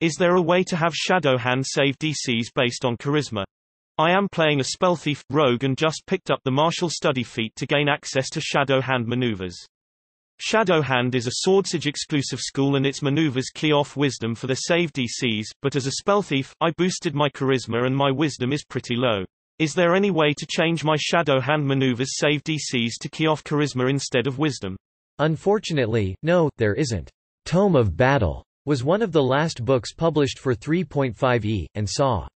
Is there a way to have Shadowhand save DCs based on charisma? I am playing a spell thief rogue and just picked up the martial study feat to gain access to Shadowhand maneuvers. Shadowhand is a Swordsage exclusive school and its maneuvers key off wisdom for the save DCs, but as a spell thief, I boosted my charisma and my wisdom is pretty low. Is there any way to change my Shadowhand maneuvers save DCs to key off charisma instead of wisdom? Unfortunately, no, there isn't. Tome of Battle was one of the last books published for 3.5e, and saw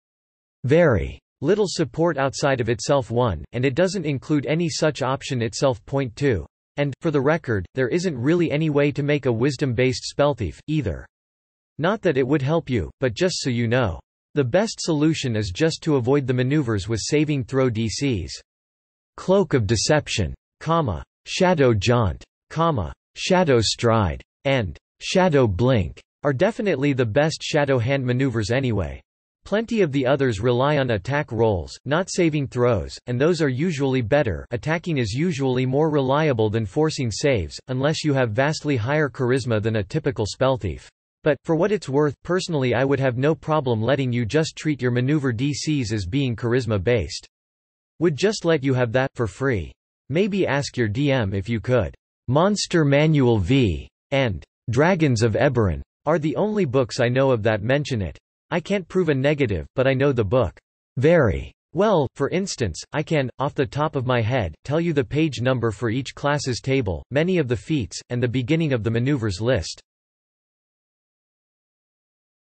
very little support outside of itself 1, and it doesn't include any such option itself. Point 2. And, for the record, there isn't really any way to make a wisdom-based spell thief either. Not that it would help you, but just so you know. The best solution is just to avoid the maneuvers with saving throw DCs. Cloak of Deception, comma, Shadow Jaunt, comma, Shadow Stride, and Shadow Blink, are definitely the best shadow hand maneuvers anyway. Plenty of the others rely on attack rolls, not saving throws, and those are usually better attacking is usually more reliable than forcing saves, unless you have vastly higher charisma than a typical spell thief. But, for what it's worth, personally I would have no problem letting you just treat your maneuver DCs as being charisma-based. Would just let you have that, for free. Maybe ask your DM if you could. Monster Manual V. and Dragons of Eberron are the only books I know of that mention it. I can't prove a negative, but I know the book very well. For instance, I can, off the top of my head, tell you the page number for each class's table, many of the feats, and the beginning of the maneuvers list.